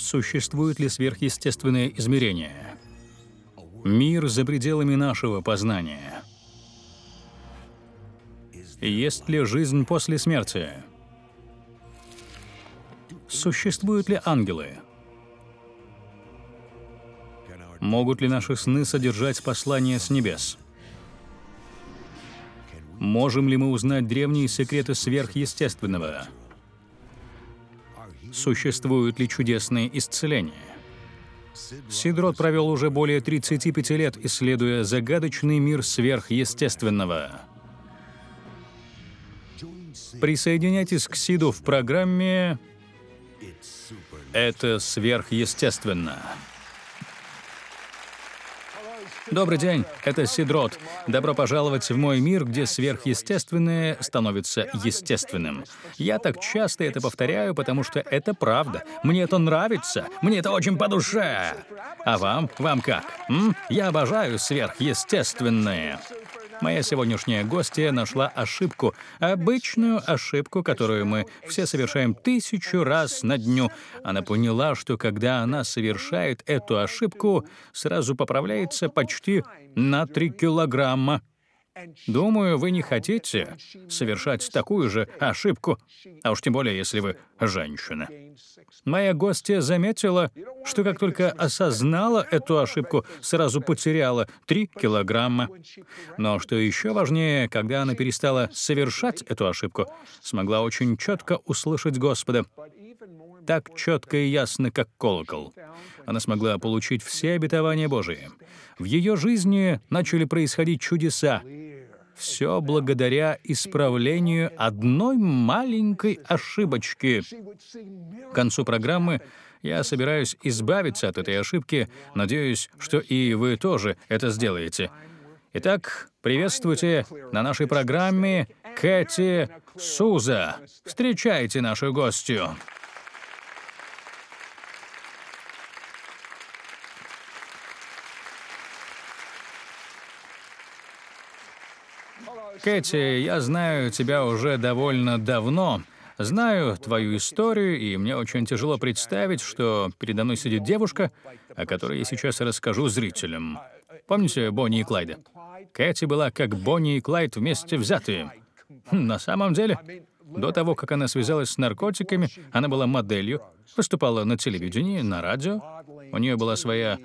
Существуют ли сверхъестественное измерения? мир за пределами нашего познания, есть ли жизнь после смерти, существуют ли ангелы, могут ли наши сны содержать послания с небес. Можем ли мы узнать древние секреты сверхъестественного? Существуют ли чудесные исцеления? Сидрот провел уже более 35 лет, исследуя загадочный мир сверхъестественного. Присоединяйтесь к Сиду в программе «Это сверхъестественно». Добрый день, это Сидрот. Добро пожаловать в мой мир, где сверхъестественное становится естественным. Я так часто это повторяю, потому что это правда. Мне это нравится, мне это очень по душе. А вам? Вам как? М? Я обожаю сверхъестественное. Моя сегодняшняя гостья нашла ошибку, обычную ошибку, которую мы все совершаем тысячу раз на дню. Она поняла, что когда она совершает эту ошибку, сразу поправляется почти на три килограмма. Думаю, вы не хотите совершать такую же ошибку, а уж тем более, если вы женщина. Моя гостья заметила, что как только осознала эту ошибку, сразу потеряла 3 килограмма. Но что еще важнее, когда она перестала совершать эту ошибку, смогла очень четко услышать Господа так четко и ясно, как колокол. Она смогла получить все обетования Божии. В ее жизни начали происходить чудеса. Все благодаря исправлению одной маленькой ошибочки. К концу программы я собираюсь избавиться от этой ошибки. Надеюсь, что и вы тоже это сделаете. Итак, приветствуйте на нашей программе Кэти Суза. Встречайте нашу гостью. Кэти, я знаю тебя уже довольно давно. Знаю твою историю, и мне очень тяжело представить, что передо мной сидит девушка, о которой я сейчас расскажу зрителям. Помните Бонни и Клайда? Кэти была как Бонни и Клайд вместе взятые. На самом деле, до того, как она связалась с наркотиками, она была моделью, выступала на телевидении, на радио. У нее была своя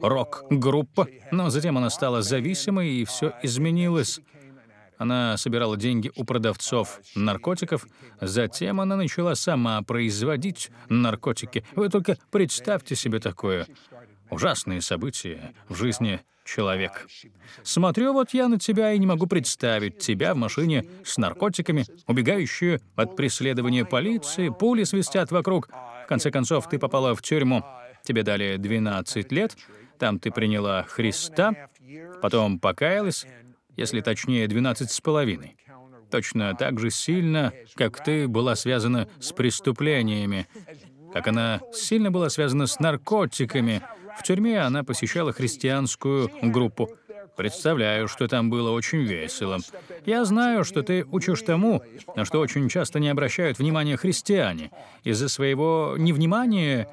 рок-группа, но затем она стала зависимой, и все изменилось. Она собирала деньги у продавцов наркотиков, затем она начала сама производить наркотики. Вы только представьте себе такое. ужасное событие в жизни человека. Смотрю вот я на тебя и не могу представить тебя в машине с наркотиками, убегающую от преследования полиции, пули свистят вокруг. В конце концов, ты попала в тюрьму тебе дали 12 лет, там ты приняла Христа, потом покаялась, если точнее, 12 с половиной. Точно так же сильно, как ты была связана с преступлениями, как она сильно была связана с наркотиками. В тюрьме она посещала христианскую группу. Представляю, что там было очень весело. Я знаю, что ты учишь тому, на что очень часто не обращают внимания христиане. Из-за своего невнимания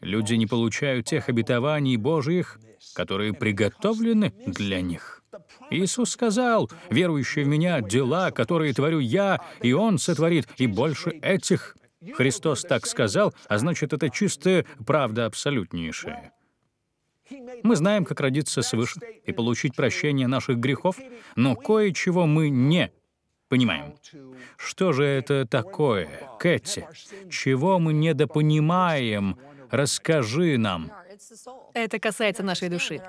Люди не получают тех обетований Божьих, которые приготовлены для них. Иисус сказал, верующие в Меня дела, которые творю Я, и Он сотворит, и больше этих. Христос так сказал, а значит, это чистая правда абсолютнейшая. Мы знаем, как родиться свыше и получить прощение наших грехов, но кое-чего мы не понимаем. Что же это такое, Кэти? Чего мы недопонимаем, расскажи нам. Это касается нашей души.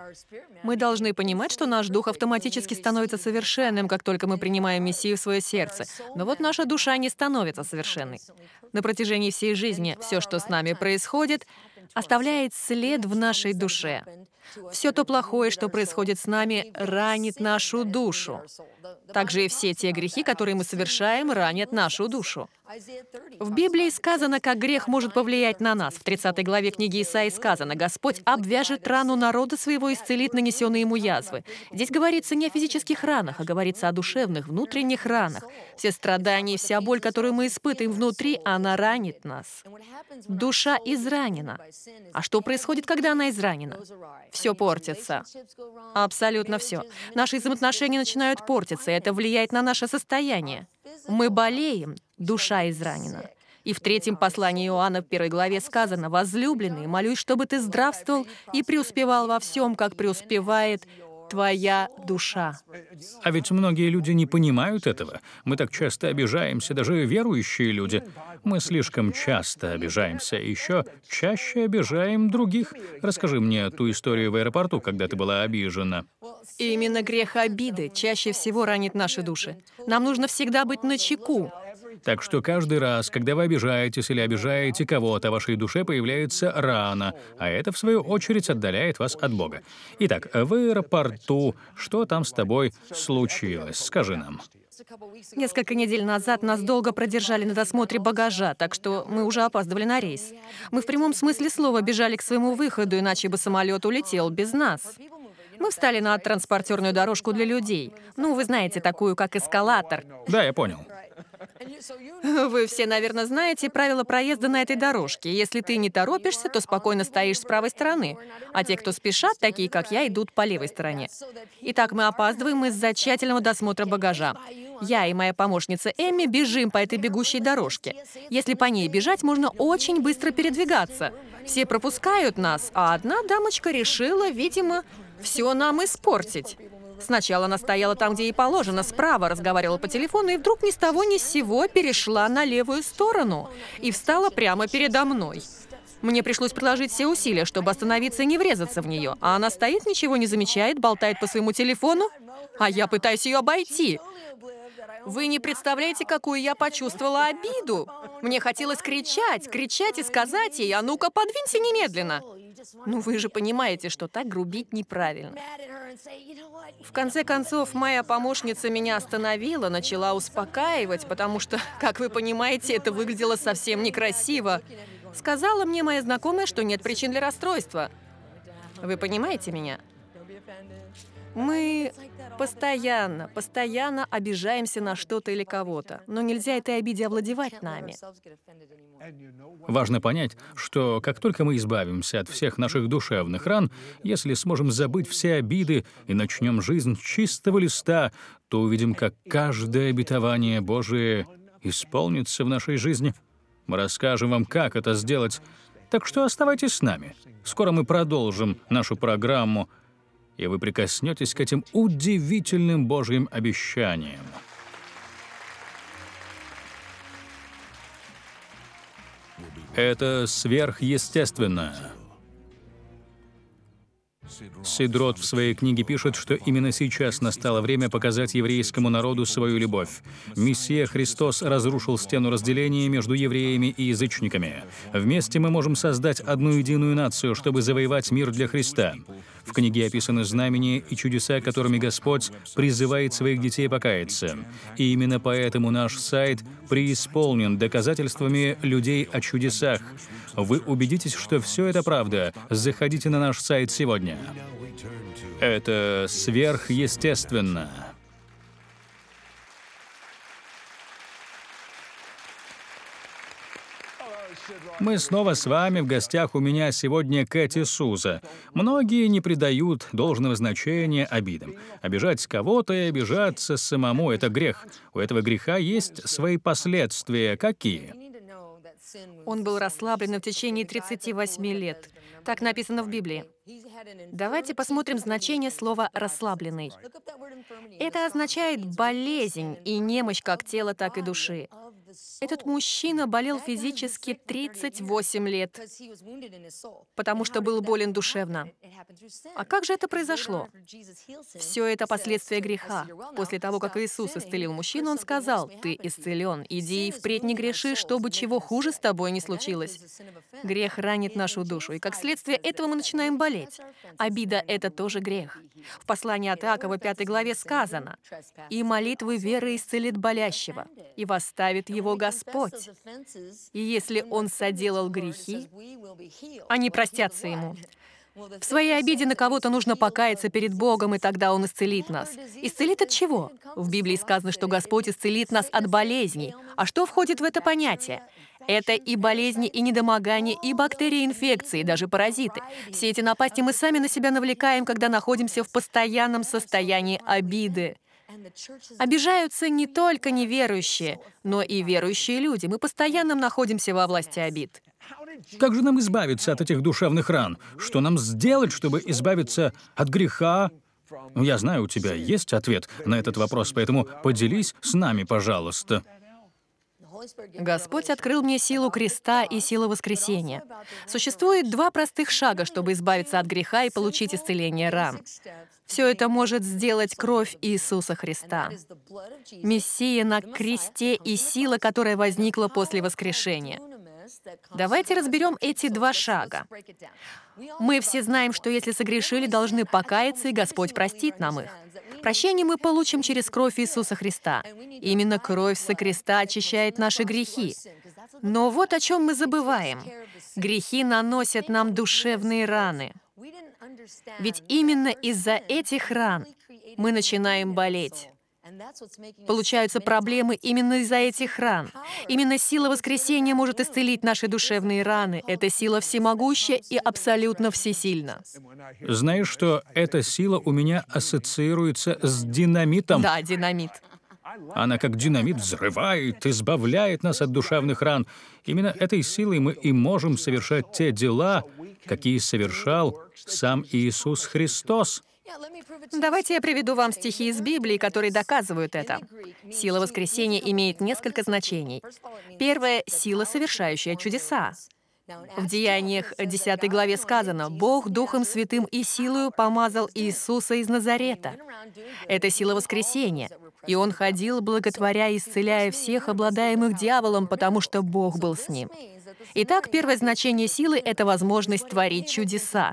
Мы должны понимать, что наш дух автоматически становится совершенным, как только мы принимаем Мессию в свое сердце. Но вот наша душа не становится совершенной. На протяжении всей жизни все, что с нами происходит, оставляет след в нашей душе. Все то плохое, что происходит с нами, ранит нашу душу. Также и все те грехи, которые мы совершаем, ранят нашу душу. В Библии сказано, как грех может повлиять на нас. В 30 главе книги Исаии сказано, «Господь обвяжет рану народа своего, и исцелит нанесенные ему язвы». Здесь говорится не о физических ранах, а говорится о душевных, внутренних ранах. Все страдания и вся боль, которую мы испытываем внутри, она ранит нас. Душа изранена. А что происходит, когда она изранена? Все портится. Абсолютно все. Наши взаимоотношения начинают портиться, и это влияет на наше состояние. Мы болеем, душа изранена. И в третьем послании Иоанна в первой главе сказано, «Возлюбленный, молюсь, чтобы ты здравствовал и преуспевал во всем, как преуспевает твоя душа. А ведь многие люди не понимают этого. Мы так часто обижаемся, даже верующие люди. Мы слишком часто обижаемся, еще чаще обижаем других. Расскажи мне ту историю в аэропорту, когда ты была обижена. И Именно грех обиды чаще всего ранит наши души. Нам нужно всегда быть начеку. Так что каждый раз, когда вы обижаетесь или обижаете кого-то, в вашей душе появляется рана, а это, в свою очередь, отдаляет вас от Бога. Итак, в аэропорту, что там с тобой случилось? Скажи нам. Несколько недель назад нас долго продержали на досмотре багажа, так что мы уже опаздывали на рейс. Мы в прямом смысле слова бежали к своему выходу, иначе бы самолет улетел без нас. Мы встали на транспортерную дорожку для людей. Ну, вы знаете, такую, как эскалатор. Да, я понял. Вы все, наверное, знаете правила проезда на этой дорожке. Если ты не торопишься, то спокойно стоишь с правой стороны, а те, кто спешат, такие как я, идут по левой стороне. Итак, мы опаздываем из-за тщательного досмотра багажа. Я и моя помощница Эмми бежим по этой бегущей дорожке. Если по ней бежать, можно очень быстро передвигаться. Все пропускают нас, а одна дамочка решила, видимо, все нам испортить. Сначала она стояла там, где ей положено, справа разговаривала по телефону, и вдруг ни с того ни с сего перешла на левую сторону и встала прямо передо мной. Мне пришлось приложить все усилия, чтобы остановиться и не врезаться в нее. А она стоит, ничего не замечает, болтает по своему телефону, а я пытаюсь ее обойти. Вы не представляете, какую я почувствовала обиду. Мне хотелось кричать, кричать и сказать ей, а ну-ка, подвинься немедленно. Ну вы же понимаете, что так грубить неправильно. В конце концов, моя помощница меня остановила, начала успокаивать, потому что, как вы понимаете, это выглядело совсем некрасиво. Сказала мне моя знакомая, что нет причин для расстройства. Вы понимаете меня? Мы постоянно, постоянно обижаемся на что-то или кого-то, но нельзя этой обиде овладевать нами. Важно понять, что как только мы избавимся от всех наших душевных ран, если сможем забыть все обиды и начнем жизнь с чистого листа, то увидим, как каждое обетование Божие исполнится в нашей жизни. Мы расскажем вам, как это сделать. Так что оставайтесь с нами. Скоро мы продолжим нашу программу и вы прикоснетесь к этим удивительным Божьим обещаниям. Это сверхъестественно. Сидрот в своей книге пишет, что именно сейчас настало время показать еврейскому народу свою любовь. Мессия Христос разрушил стену разделения между евреями и язычниками. Вместе мы можем создать одну единую нацию, чтобы завоевать мир для Христа. В книге описаны знамения и чудеса, которыми Господь призывает своих детей покаяться. И именно поэтому наш сайт преисполнен доказательствами людей о чудесах. Вы убедитесь, что все это правда. Заходите на наш сайт сегодня. Это сверхъестественно. Мы снова с вами, в гостях у меня сегодня Кэти Суза. Многие не придают должного значения обидам. Обижать кого-то и обижаться самому — это грех. У этого греха есть свои последствия. Какие? Он был расслаблен в течение 38 лет. Так написано в Библии. Давайте посмотрим значение слова «расслабленный». Это означает болезнь и немощь как тела, так и души. Этот мужчина болел физически 38 лет, потому что был болен душевно. А как же это произошло? Все это последствия греха. После того, как Иисус исцелил мужчину, он сказал, «Ты исцелен, иди и впредь не греши, чтобы чего хуже с тобой не случилось». Грех ранит нашу душу, и как следствие этого мы начинаем болеть. Обида — это тоже грех. В послании от Иакова 5 главе сказано, «И молитвы веры исцелит болящего, и восставит его его Господь. И если он соделал грехи, они простятся ему. В своей обиде на кого-то нужно покаяться перед Богом, и тогда Он исцелит нас. Исцелит от чего? В Библии сказано, что Господь исцелит нас от болезней. А что входит в это понятие? Это и болезни, и недомогания, и бактерии инфекции, и даже паразиты. Все эти напасти мы сами на себя навлекаем, когда находимся в постоянном состоянии обиды. Обижаются не только неверующие, но и верующие люди. Мы постоянно находимся во власти обид. Как же нам избавиться от этих душевных ран? Что нам сделать, чтобы избавиться от греха? Я знаю, у тебя есть ответ на этот вопрос, поэтому поделись с нами, пожалуйста. Господь открыл мне силу креста и силу воскресения. Существует два простых шага, чтобы избавиться от греха и получить исцеление ран. Все это может сделать кровь Иисуса Христа. Мессия на кресте и сила, которая возникла после воскрешения. Давайте разберем эти два шага. Мы все знаем, что если согрешили, должны покаяться, и Господь простит нам их. Прощение мы получим через кровь Иисуса Христа. Именно кровь со креста очищает наши грехи. Но вот о чем мы забываем. Грехи наносят нам душевные раны. Ведь именно из-за этих ран мы начинаем болеть. Получаются проблемы именно из-за этих ран. Именно сила воскресения может исцелить наши душевные раны. Это сила всемогущая и абсолютно всесильна. Знаешь, что эта сила у меня ассоциируется с динамитом? Да, динамит. Она как динамит взрывает, избавляет нас от душевных ран. Именно этой силой мы и можем совершать те дела, какие совершал сам Иисус Христос. Давайте я приведу вам стихи из Библии, которые доказывают это. Сила воскресения имеет несколько значений. Первое — сила, совершающая чудеса. В Деяниях 10 главе сказано, «Бог Духом Святым и силою помазал Иисуса из Назарета». Это сила воскресения. И он ходил, благотворя и исцеляя всех, обладаемых дьяволом, потому что Бог был с ним. Итак, первое значение силы — это возможность творить чудеса.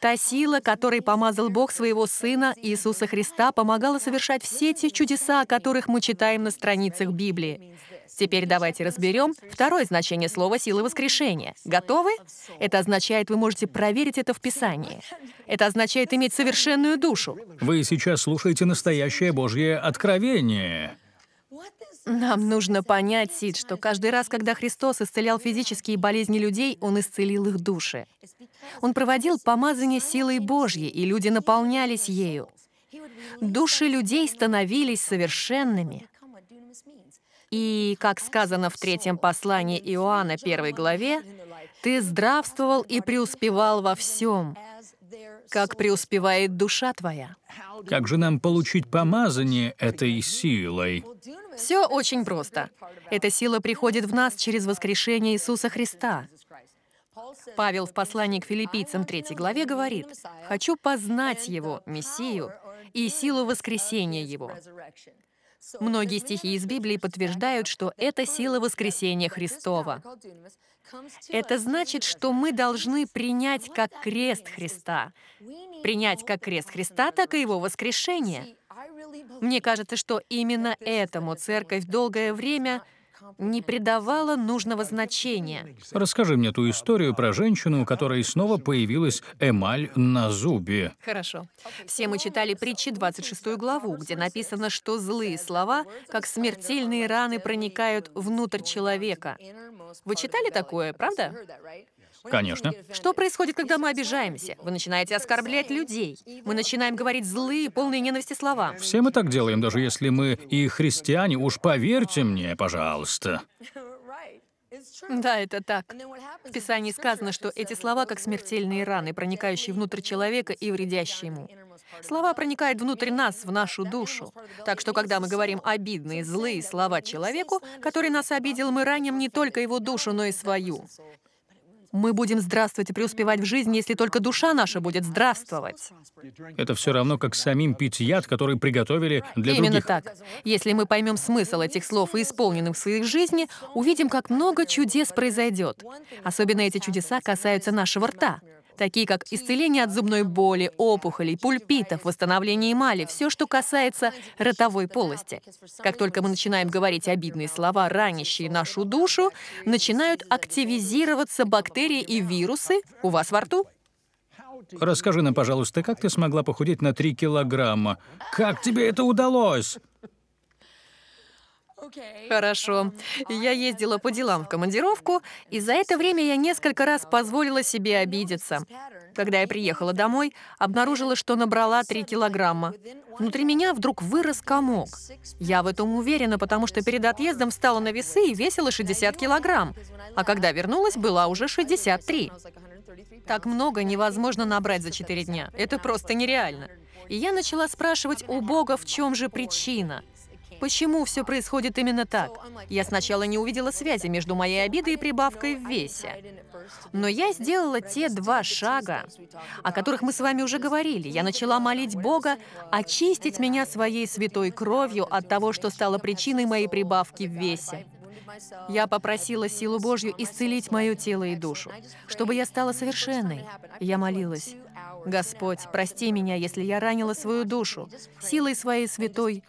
Та сила, которой помазал Бог своего Сына Иисуса Христа, помогала совершать все те чудеса, о которых мы читаем на страницах Библии. Теперь давайте разберем второе значение слова «силы воскрешения». Готовы? Это означает, вы можете проверить это в Писании. Это означает иметь совершенную душу. Вы сейчас слушаете настоящее Божье откровение. Нам нужно понять, Сид, что каждый раз, когда Христос исцелял физические болезни людей, Он исцелил их души. Он проводил помазание силой Божьей, и люди наполнялись ею. Души людей становились совершенными. И, как сказано в третьем послании Иоанна, первой главе, «Ты здравствовал и преуспевал во всем, как преуспевает душа твоя». Как же нам получить помазание этой силой? Все очень просто. Эта сила приходит в нас через воскрешение Иисуса Христа. Павел в послании к филиппийцам 3 главе говорит, «Хочу познать Его, Мессию, и силу воскресения Его». Многие стихи из Библии подтверждают, что это сила воскресения Христова. Это значит, что мы должны принять как крест Христа. Принять как крест Христа, так и его воскрешение. Мне кажется, что именно этому церковь долгое время не придавала нужного значения. Расскажи мне ту историю про женщину, у которой снова появилась эмаль на зубе. Хорошо. Все мы читали притчи 26 главу, где написано, что злые слова, как смертельные раны, проникают внутрь человека. Вы читали такое, правда? Конечно. Что происходит, когда мы обижаемся? Вы начинаете оскорблять людей. Мы начинаем говорить злые, полные ненависти слова. Все мы так делаем, даже если мы и христиане. Уж поверьте мне, пожалуйста. Да, это так. В Писании сказано, что эти слова как смертельные раны, проникающие внутрь человека и вредящие ему. Слова проникают внутрь нас, в нашу душу. Так что, когда мы говорим обидные, злые слова человеку, который нас обидел, мы раним не только его душу, но и свою. Мы будем здравствовать и преуспевать в жизни, если только душа наша будет здравствовать. Это все равно, как самим пить яд, который приготовили для Именно других. Именно так. Если мы поймем смысл этих слов и исполненным в своей жизни, увидим, как много чудес произойдет. Особенно эти чудеса касаются нашего рта такие как исцеление от зубной боли, опухолей, пульпитов, восстановление эмали, все, что касается ротовой полости. Как только мы начинаем говорить обидные слова, ранящие нашу душу, начинают активизироваться бактерии и вирусы у вас во рту. Расскажи нам, пожалуйста, как ты смогла похудеть на 3 килограмма? Как тебе это удалось? Хорошо. Я ездила по делам в командировку, и за это время я несколько раз позволила себе обидеться. Когда я приехала домой, обнаружила, что набрала 3 килограмма. Внутри меня вдруг вырос комок. Я в этом уверена, потому что перед отъездом встала на весы и весила 60 килограмм. А когда вернулась, была уже 63. Так много невозможно набрать за 4 дня. Это просто нереально. И я начала спрашивать у Бога, в чем же причина – Почему все происходит именно так? Я сначала не увидела связи между моей обидой и прибавкой в весе. Но я сделала те два шага, о которых мы с вами уже говорили. Я начала молить Бога очистить меня своей святой кровью от того, что стало причиной моей прибавки в весе. Я попросила силу Божью исцелить мое тело и душу, чтобы я стала совершенной. Я молилась, Господь, прости меня, если я ранила свою душу. Силой своей святой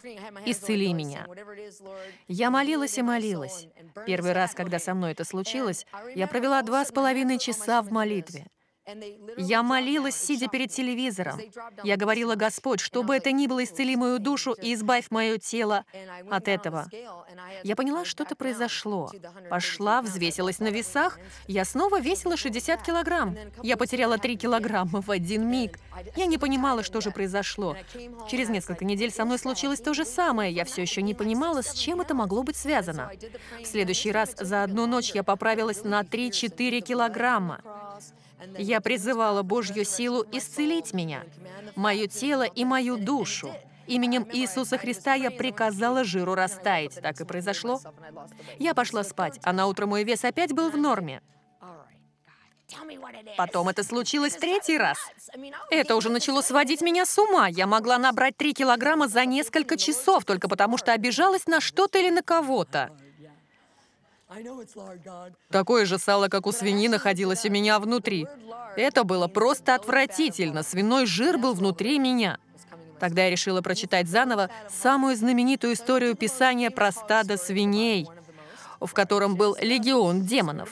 исцели меня. Я молилась и молилась. Первый раз, когда со мной это случилось, я провела два с половиной часа в молитве. Я молилась, сидя перед телевизором. Я говорила, «Господь, что бы это ни было, исцели мою душу и избавь мое тело от этого». Я поняла, что-то произошло. Пошла, взвесилась на весах. Я снова весила 60 килограмм. Я потеряла 3 килограмма в один миг. Я не понимала, что же произошло. Через несколько недель со мной случилось то же самое. Я все еще не понимала, с чем это могло быть связано. В следующий раз за одну ночь я поправилась на 3-4 килограмма. Я призывала Божью силу исцелить меня, мое тело и мою душу. Именем Иисуса Христа я приказала жиру растаять. Так и произошло. Я пошла спать, а на утро мой вес опять был в норме. Потом это случилось третий раз. Это уже начало сводить меня с ума. Я могла набрать три килограмма за несколько часов, только потому что обижалась на что-то или на кого-то. Такое же сало, как у свиньи, находилось у меня внутри. Это было просто отвратительно. Свиной жир был внутри меня. Тогда я решила прочитать заново самую знаменитую историю Писания про стадо свиней, в котором был легион демонов.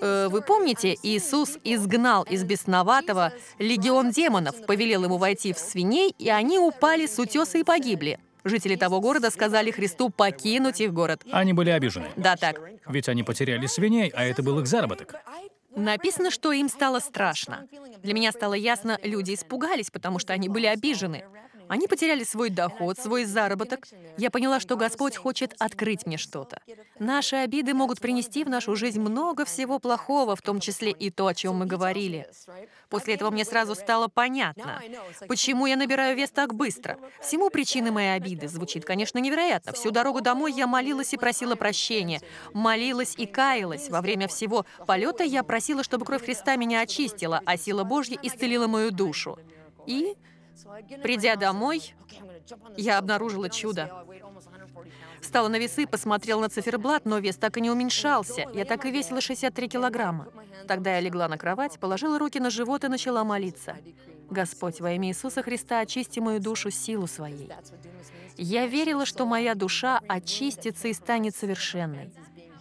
Э, вы помните, Иисус изгнал из бесноватого легион демонов, повелел ему войти в свиней, и они упали с утеса и погибли. Жители того города сказали Христу покинуть их город. Они были обижены. Да, так. Ведь они потеряли свиней, а это был их заработок. Написано, что им стало страшно. Для меня стало ясно, люди испугались, потому что они были обижены. Они потеряли свой доход, свой заработок. Я поняла, что Господь хочет открыть мне что-то. Наши обиды могут принести в нашу жизнь много всего плохого, в том числе и то, о чем мы говорили. После этого мне сразу стало понятно, почему я набираю вес так быстро. Всему причины моей обиды. Звучит, конечно, невероятно. Всю дорогу домой я молилась и просила прощения. Молилась и каялась. Во время всего полета я просила, чтобы кровь Христа меня очистила, а сила Божья исцелила мою душу. И Придя домой, я обнаружила чудо. Встала на весы, посмотрела на циферблат, но вес так и не уменьшался. Я так и весила 63 килограмма. Тогда я легла на кровать, положила руки на живот и начала молиться. «Господь, во имя Иисуса Христа, очисти мою душу силу своей». Я верила, что моя душа очистится и станет совершенной.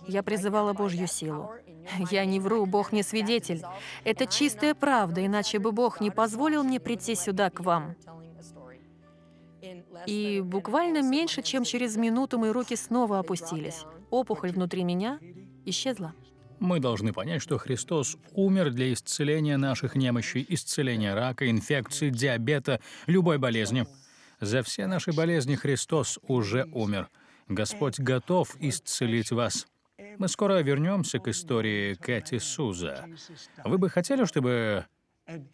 Я призывала Божью силу. Я не вру, Бог не свидетель. Это чистая правда, иначе бы Бог не позволил мне прийти сюда к вам. И буквально меньше, чем через минуту мои руки снова опустились. Опухоль внутри меня исчезла. Мы должны понять, что Христос умер для исцеления наших немощей, исцеления рака, инфекции, диабета, любой болезни. За все наши болезни Христос уже умер. Господь готов исцелить вас. Мы скоро вернемся к истории Кати Суза. Вы бы хотели, чтобы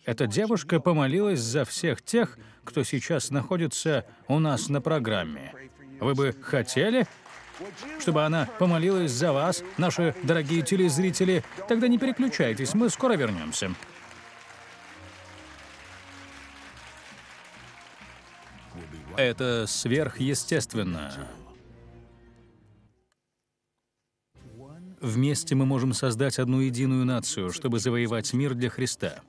эта девушка помолилась за всех тех, кто сейчас находится у нас на программе? Вы бы хотели, чтобы она помолилась за вас, наши дорогие телезрители? Тогда не переключайтесь, мы скоро вернемся. Это сверхъестественно. Вместе мы можем создать одну единую нацию, чтобы завоевать мир для Христа.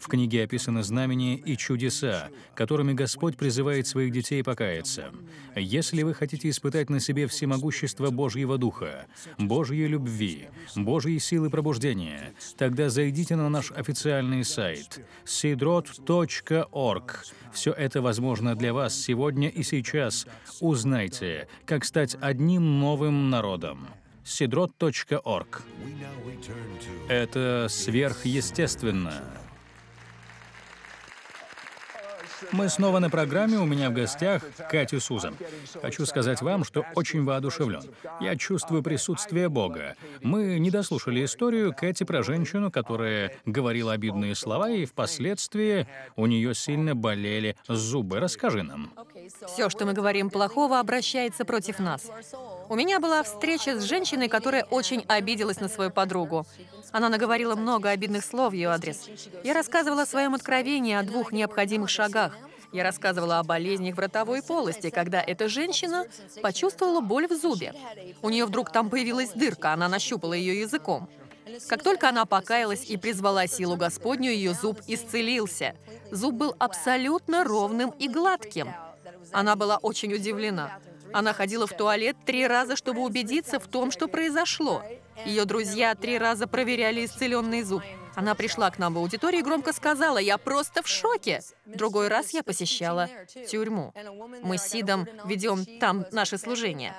В книге описаны знамения и чудеса, которыми Господь призывает своих детей покаяться. Если вы хотите испытать на себе всемогущество Божьего Духа, Божьей любви, Божьей силы пробуждения, тогда зайдите на наш официальный сайт sidrot.org. Все это возможно для вас сегодня и сейчас. Узнайте, как стать одним новым народом sidrot.org. Это сверхъестественно. Мы снова на программе, у меня в гостях Катя Сузан. Хочу сказать вам, что очень воодушевлен. Я чувствую присутствие Бога. Мы не дослушали историю Кэти про женщину, которая говорила обидные слова, и впоследствии у нее сильно болели зубы. Расскажи нам. Все, что мы говорим плохого, обращается против нас. У меня была встреча с женщиной, которая очень обиделась на свою подругу. Она наговорила много обидных слов в ее адрес. Я рассказывала о своем откровении о двух необходимых шагах. Я рассказывала о болезнях в ротовой полости, когда эта женщина почувствовала боль в зубе. У нее вдруг там появилась дырка, она нащупала ее языком. Как только она покаялась и призвала силу Господню, ее зуб исцелился. Зуб был абсолютно ровным и гладким. Она была очень удивлена. Она ходила в туалет три раза, чтобы убедиться в том, что произошло. Ее друзья три раза проверяли исцеленный зуб. Она пришла к нам в аудиторию и громко сказала, «Я просто в шоке!» Другой раз я посещала тюрьму. Мы с Сидом ведем там наше служение.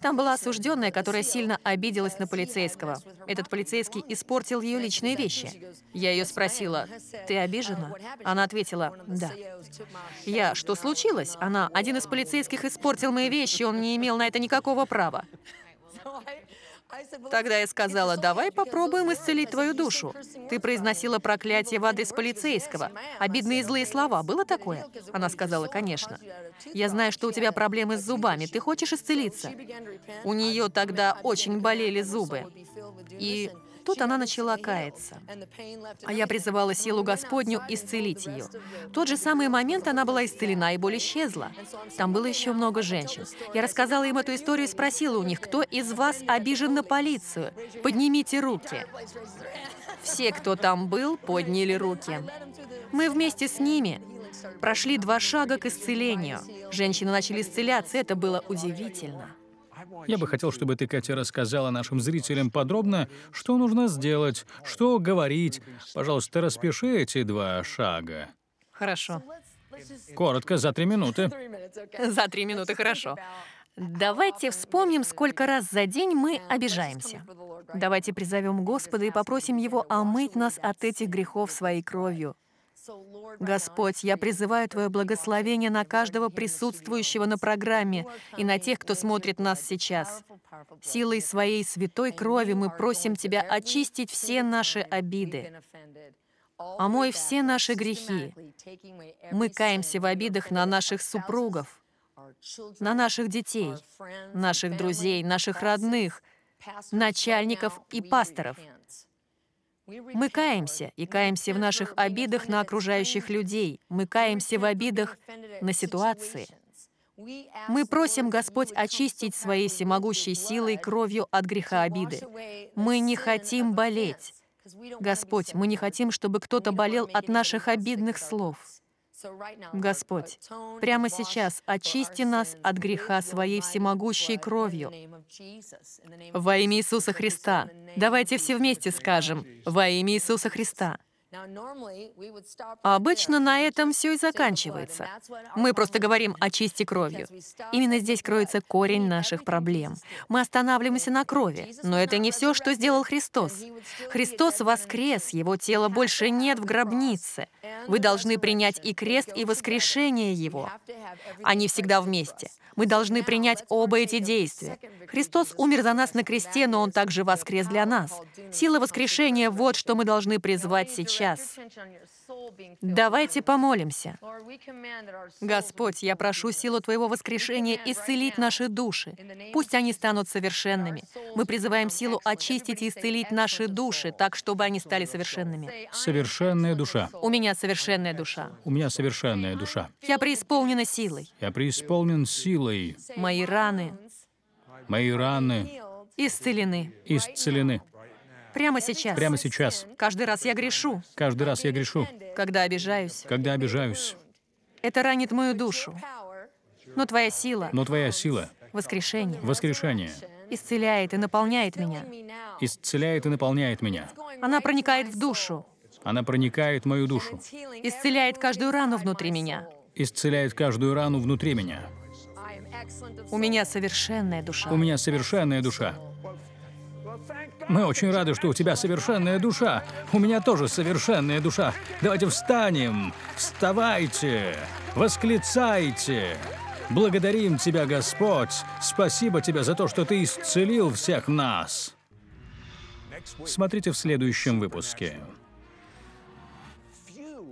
Там была осужденная, которая сильно обиделась на полицейского. Этот полицейский испортил ее личные вещи. Я ее спросила, «Ты обижена?» Она ответила, «Да». Я, «Что случилось?» Она, «Один из полицейских испортил мои вещи, он не имел на это никакого права». Тогда я сказала, давай попробуем исцелить твою душу. Ты произносила проклятие в адрес полицейского. Обидные и злые слова. Было такое? Она сказала, конечно. Я знаю, что у тебя проблемы с зубами. Ты хочешь исцелиться? У нее тогда очень болели зубы. И Тут она начала каяться. А я призывала силу Господню исцелить ее. В тот же самый момент она была исцелена, и боль исчезла. Там было еще много женщин. Я рассказала им эту историю и спросила у них, кто из вас обижен на полицию? Поднимите руки. Все, кто там был, подняли руки. Мы вместе с ними прошли два шага к исцелению. Женщины начали исцеляться, это было удивительно. Я бы хотел, чтобы ты, Катя, рассказала нашим зрителям подробно, что нужно сделать, что говорить. Пожалуйста, распиши эти два шага. Хорошо. Коротко, за три минуты. За три минуты, хорошо. Давайте вспомним, сколько раз за день мы обижаемся. Давайте призовем Господа и попросим Его омыть нас от этих грехов своей кровью. Господь, я призываю Твое благословение на каждого присутствующего на программе и на тех, кто смотрит нас сейчас. Силой своей святой крови мы просим Тебя очистить все наши обиды. Омой а все наши грехи. Мы каемся в обидах на наших супругов, на наших детей, наших друзей, наших родных, начальников и пасторов – мы каемся, и каемся в наших обидах на окружающих людей, мы каемся в обидах на ситуации. Мы просим Господь очистить своей всемогущей силой кровью от греха обиды. Мы не хотим болеть. Господь, мы не хотим, чтобы кто-то болел от наших обидных слов. Господь, прямо сейчас очисти нас от греха своей всемогущей кровью во имя Иисуса Христа. Давайте все вместе скажем, во имя Иисуса Христа. А обычно на этом все и заканчивается. Мы просто говорим о чисти кровью. Именно здесь кроется корень наших проблем. Мы останавливаемся на крови, но это не все, что сделал Христос. Христос воскрес, его тела больше нет в гробнице. Вы должны принять и крест, и воскрешение его. Они всегда вместе. Мы должны принять оба эти действия. Христос умер за нас на кресте, но он также воскрес для нас. Сила воскрешения — вот что мы должны призвать сейчас сейчас. Давайте помолимся. Господь, я прошу силу Твоего воскрешения исцелить наши души. Пусть они станут совершенными. Мы призываем силу очистить и исцелить наши души, так, чтобы они стали совершенными. Совершенная душа. У меня совершенная душа. У меня совершенная душа. Я преисполнена силой. Я преисполнен силой. Мои раны. Мои раны. Исцелены. Исцелены. Прямо сейчас. Прямо сейчас. Каждый раз я грешу. Каждый раз я грешу. Когда обижаюсь. Когда обижаюсь. Это ранит мою душу. Но твоя сила. Но твоя сила. Воскрешение. Воскрешение. Исцеляет и наполняет меня. Исцеляет и наполняет меня. Она проникает в душу. Она проникает в мою душу. Исцеляет каждую рану внутри меня. Исцеляет каждую рану внутри меня. У меня совершенная душа. У меня совершенная душа. Мы очень рады, что у тебя совершенная душа. У меня тоже совершенная душа. Давайте встанем, вставайте, восклицайте. Благодарим Тебя, Господь. Спасибо Тебе за то, что Ты исцелил всех нас. Смотрите в следующем выпуске.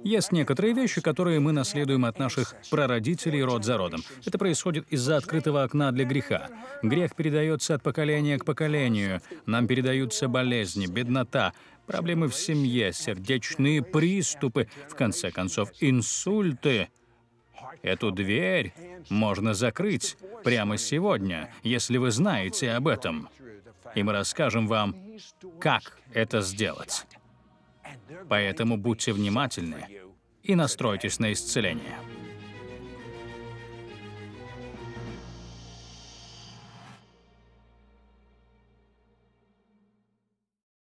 Есть некоторые вещи, которые мы наследуем от наших прародителей род за родом. Это происходит из-за открытого окна для греха. Грех передается от поколения к поколению. Нам передаются болезни, беднота, проблемы в семье, сердечные приступы, в конце концов, инсульты. Эту дверь можно закрыть прямо сегодня, если вы знаете об этом. И мы расскажем вам, как это сделать. Поэтому будьте внимательны и настройтесь на исцеление.